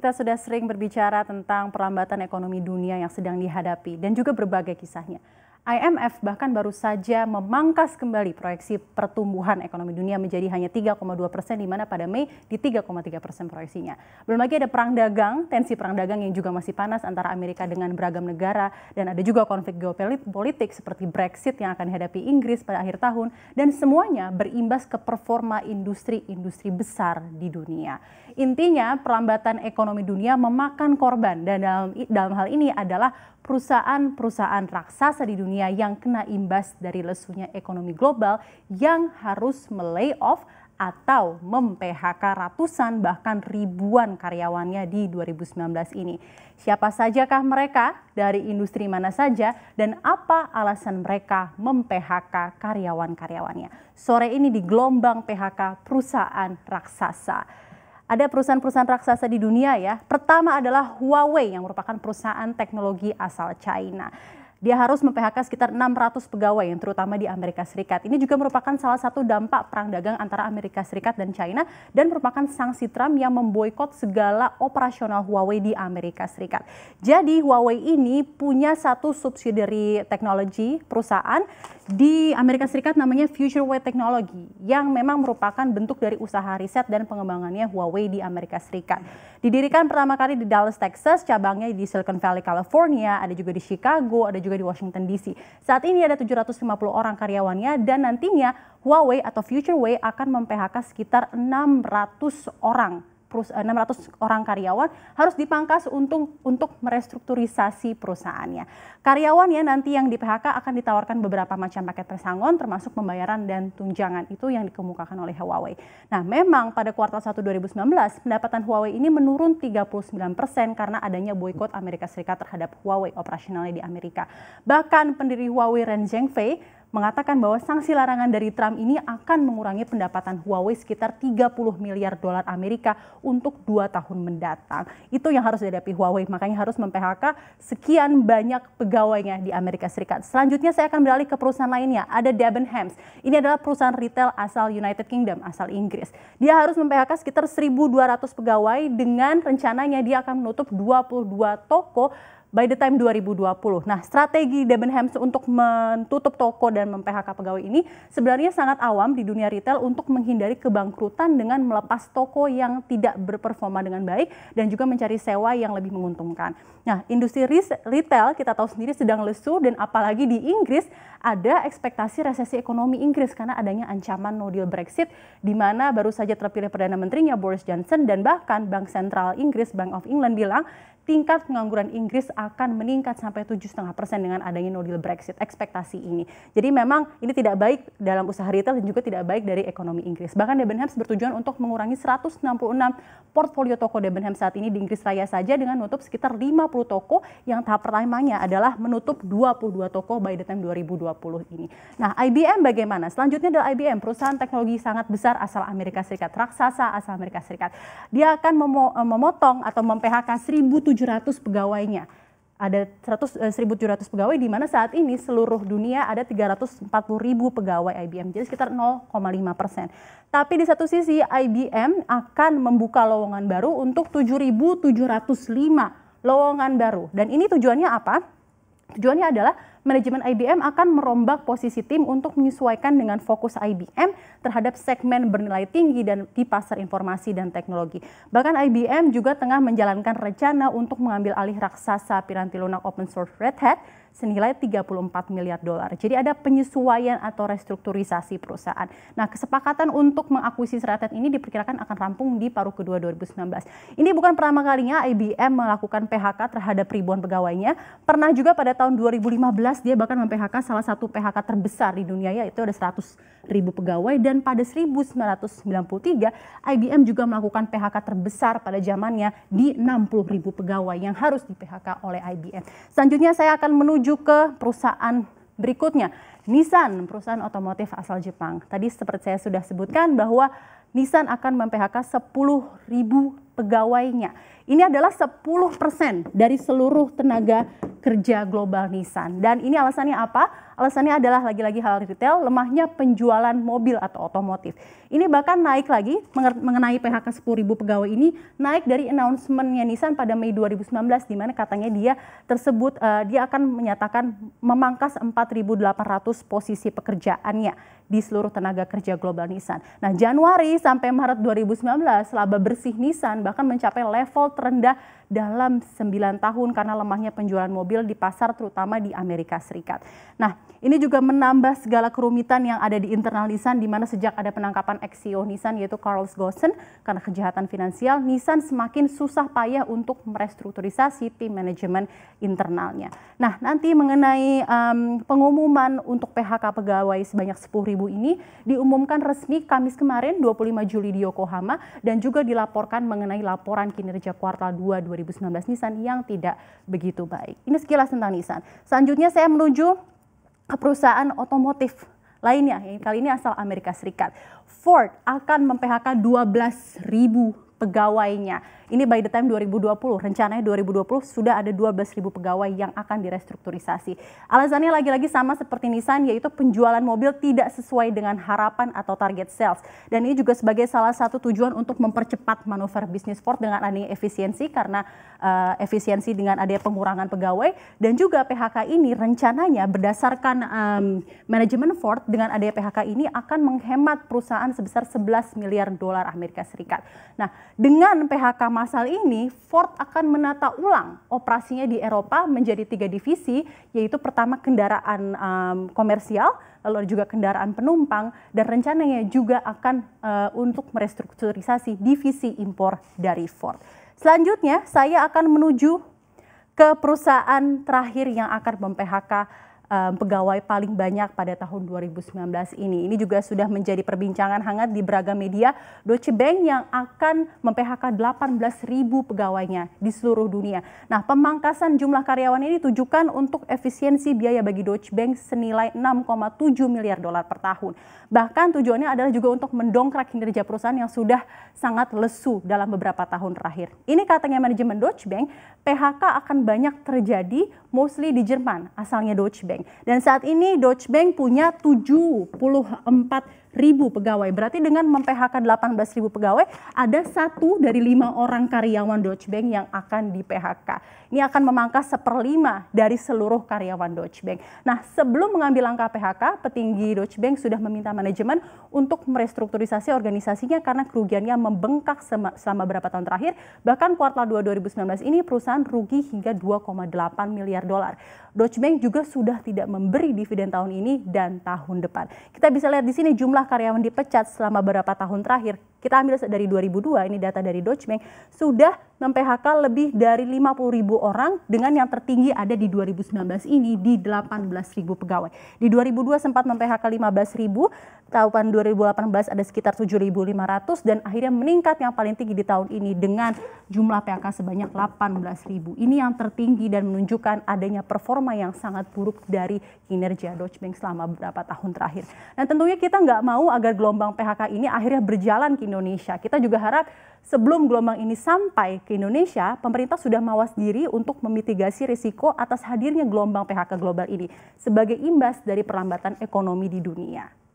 Kita sudah sering berbicara tentang perlambatan ekonomi dunia yang sedang dihadapi dan juga berbagai kisahnya. IMF bahkan baru saja memangkas kembali proyeksi pertumbuhan ekonomi dunia menjadi hanya 3,2 persen di mana pada Mei di 3,3 persen proyeksinya. Belum lagi ada perang dagang, tensi perang dagang yang juga masih panas antara Amerika dengan beragam negara dan ada juga konflik geopolitik seperti Brexit yang akan dihadapi Inggris pada akhir tahun dan semuanya berimbas ke performa industri-industri besar di dunia. Intinya perlambatan ekonomi dunia memakan korban dan dalam, dalam hal ini adalah perusahaan-perusahaan raksasa di dunia yang kena imbas dari lesunya ekonomi global yang harus melay off atau mem-PHK ratusan bahkan ribuan karyawannya di 2019 ini. Siapa sajakah mereka? Dari industri mana saja dan apa alasan mereka mem-PHK karyawan-karyawannya? Sore ini di gelombang PHK perusahaan raksasa ada perusahaan-perusahaan raksasa di dunia ya. Pertama adalah Huawei yang merupakan perusahaan teknologi asal China dia harus memphk sekitar 600 pegawai yang terutama di Amerika Serikat. Ini juga merupakan salah satu dampak perang dagang antara Amerika Serikat dan China dan merupakan sanksi Trump yang memboikot segala operasional Huawei di Amerika Serikat. Jadi Huawei ini punya satu subsidiary teknologi perusahaan di Amerika Serikat namanya Future Way Technology yang memang merupakan bentuk dari usaha riset dan pengembangannya Huawei di Amerika Serikat. Didirikan pertama kali di Dallas, Texas, cabangnya di Silicon Valley, California, ada juga di Chicago, ada juga juga di Washington DC. Saat ini ada 750 orang karyawannya dan nantinya Huawei atau Future Way akan mem-PHK sekitar 600 orang 600 eh, orang karyawan harus dipangkas untuk untuk merestrukturisasi perusahaannya. Karyawan ya nanti yang di PHK akan ditawarkan beberapa macam paket pesangon termasuk pembayaran dan tunjangan itu yang dikemukakan oleh Huawei. Nah, memang pada kuartal 1 2019 pendapatan Huawei ini menurun 39% karena adanya boykot Amerika Serikat terhadap Huawei operasionalnya di Amerika. Bahkan pendiri Huawei Ren Zhengfei mengatakan bahwa sanksi larangan dari Trump ini akan mengurangi pendapatan Huawei sekitar 30 miliar dolar Amerika untuk dua tahun mendatang. Itu yang harus dihadapi Huawei, makanya harus memphk sekian banyak pegawainya di Amerika Serikat. Selanjutnya saya akan beralih ke perusahaan lainnya, ada Debenhams. Ini adalah perusahaan retail asal United Kingdom, asal Inggris. Dia harus memphk sekitar 1.200 pegawai dengan rencananya dia akan menutup 22 toko by the time 2020. Nah, strategi Debenhams untuk menutup toko dan memphk pegawai ini sebenarnya sangat awam di dunia retail untuk menghindari kebangkrutan dengan melepas toko yang tidak berperforma dengan baik dan juga mencari sewa yang lebih menguntungkan. Nah, industri retail kita tahu sendiri sedang lesu dan apalagi di Inggris ada ekspektasi resesi ekonomi Inggris karena adanya ancaman no deal Brexit di mana baru saja terpilih Perdana Menterinya Boris Johnson dan bahkan Bank Sentral Inggris Bank of England bilang tingkat pengangguran Inggris akan meningkat sampai 7,5 persen dengan adanya no deal Brexit, ekspektasi ini. Jadi memang ini tidak baik dalam usaha retail dan juga tidak baik dari ekonomi Inggris. Bahkan Debenhams bertujuan untuk mengurangi 166 portfolio toko Debenhams saat ini di Inggris Raya saja dengan menutup sekitar 50 toko yang tahap pertamanya adalah menutup 22 toko by the time 2020 ini. Nah IBM bagaimana? Selanjutnya adalah IBM, perusahaan teknologi sangat besar asal Amerika Serikat, raksasa asal Amerika Serikat. Dia akan memotong atau mem-PHK 1.700 1.700 pegawainya. Ada 100, 1.700 eh, pegawai di mana saat ini seluruh dunia ada 340.000 pegawai IBM. Jadi sekitar 0,5 persen. Tapi di satu sisi IBM akan membuka lowongan baru untuk 7.705 lowongan baru. Dan ini tujuannya apa? Tujuannya adalah manajemen IBM akan merombak posisi tim untuk menyesuaikan dengan fokus IBM terhadap segmen bernilai tinggi dan di pasar informasi dan teknologi. Bahkan IBM juga tengah menjalankan rencana untuk mengambil alih raksasa piranti lunak open source Red Hat senilai 34 miliar dolar. Jadi ada penyesuaian atau restrukturisasi perusahaan. Nah, kesepakatan untuk mengakuisisi Seratet ini diperkirakan akan rampung di paruh kedua 2019. Ini bukan pertama kalinya IBM melakukan PHK terhadap ribuan pegawainya. Pernah juga pada tahun 2015 dia bahkan memphk salah satu PHK terbesar di dunia yaitu ada 100 ribu pegawai dan pada 1993 IBM juga melakukan PHK terbesar pada zamannya di 60 ribu pegawai yang harus di PHK oleh IBM. Selanjutnya saya akan menuju menuju ke perusahaan berikutnya. Nissan, perusahaan otomotif asal Jepang. Tadi seperti saya sudah sebutkan bahwa Nissan akan mem-PHK ribu pegawainya. Ini adalah 10% dari seluruh tenaga kerja global Nissan. Dan ini alasannya apa? Alasannya adalah lagi-lagi hal retail, lemahnya penjualan mobil atau otomotif. Ini bahkan naik lagi mengenai PHK 10.000 pegawai ini, naik dari announcementnya Nissan pada Mei 2019, di mana katanya dia tersebut, uh, dia akan menyatakan memangkas 4.800 posisi pekerjaannya di seluruh tenaga kerja global Nissan. Nah Januari sampai Maret 2019, laba bersih Nissan bahkan mencapai level terendah dalam 9 tahun karena lemahnya penjualan mobil di pasar terutama di Amerika Serikat. Nah, ini juga menambah segala kerumitan yang ada di internal Nissan di mana sejak ada penangkapan ex-CEO Nissan yaitu Carlos Ghosn karena kejahatan finansial, Nissan semakin susah payah untuk merestrukturisasi tim manajemen internalnya. Nah, nanti mengenai um, pengumuman untuk PHK pegawai sebanyak ribu ini diumumkan resmi Kamis kemarin 25 Juli di Yokohama dan juga dilaporkan mengenai mengenai laporan kinerja kuartal 2 2019 Nissan yang tidak begitu baik. Ini sekilas tentang Nissan. Selanjutnya saya menuju ke perusahaan otomotif lainnya yang kali ini asal Amerika Serikat. Ford akan memphk 12.000 pegawainya. Ini by the time 2020, rencananya 2020 sudah ada 12.000 pegawai yang akan direstrukturisasi. Alasannya lagi-lagi sama seperti Nissan yaitu penjualan mobil tidak sesuai dengan harapan atau target sales. Dan ini juga sebagai salah satu tujuan untuk mempercepat manuver bisnis Ford dengan adanya efisiensi karena uh, efisiensi dengan adanya pengurangan pegawai dan juga PHK ini rencananya berdasarkan um, manajemen Ford dengan adanya PHK ini akan menghemat perusahaan sebesar 11 miliar dolar Amerika Serikat. Nah, dengan PHK massal ini, Ford akan menata ulang operasinya di Eropa menjadi tiga divisi, yaitu pertama kendaraan um, komersial, lalu juga kendaraan penumpang, dan rencananya juga akan uh, untuk merestrukturisasi divisi impor dari Ford. Selanjutnya, saya akan menuju ke perusahaan terakhir yang akan mem-PHK um, pegawai paling banyak pada tahun 2019 ini. Ini juga sudah menjadi perbincangan hangat di beragam media. Deutsche Bank yang akan memphk 18.000 pegawainya di seluruh dunia. Nah, pemangkasan jumlah karyawan ini ditujukan untuk efisiensi biaya bagi Deutsche Bank senilai 6,7 miliar dolar per tahun. Bahkan tujuannya adalah juga untuk mendongkrak kinerja perusahaan yang sudah sangat lesu dalam beberapa tahun terakhir. Ini katanya manajemen Deutsche Bank, PHK akan banyak terjadi mostly di Jerman, asalnya Deutsche Bank. Dan saat ini Deutsche Bank punya 74 ribu pegawai. Berarti dengan memphk 18 ribu pegawai, ada satu dari lima orang karyawan Deutsche Bank yang akan di PHK. Ini akan memangkas seperlima dari seluruh karyawan Deutsche Bank. Nah, sebelum mengambil langkah PHK, petinggi Deutsche Bank sudah meminta manajemen untuk merestrukturisasi organisasinya karena kerugiannya membengkak selama beberapa tahun terakhir. Bahkan kuartal 2 2019 ini perusahaan rugi hingga 2,8 miliar dolar. Deutsche Bank juga sudah tidak memberi dividen tahun ini dan tahun depan. Kita bisa lihat di sini jumlah jumlah karyawan dipecat selama beberapa tahun terakhir, kita ambil dari 2002, ini data dari Deutsche Bank, sudah mem-PHK lebih dari 50 ribu orang dengan yang tertinggi ada di 2019 ini di 18 ribu pegawai. Di 2002 sempat mem-PHK 15 ribu, tahun 2018 ada sekitar 7.500 dan akhirnya meningkat yang paling tinggi di tahun ini dengan jumlah PHK sebanyak 18 ribu. Ini yang tertinggi dan menunjukkan adanya performa yang sangat buruk dari kinerja Deutsche Bank selama beberapa tahun terakhir. Dan nah, tentunya kita nggak mau agar gelombang PHK ini akhirnya berjalan ke Indonesia. Kita juga harap sebelum gelombang ini sampai ke Indonesia, pemerintah sudah mawas diri untuk memitigasi risiko atas hadirnya gelombang PHK global ini sebagai imbas dari perlambatan ekonomi di dunia.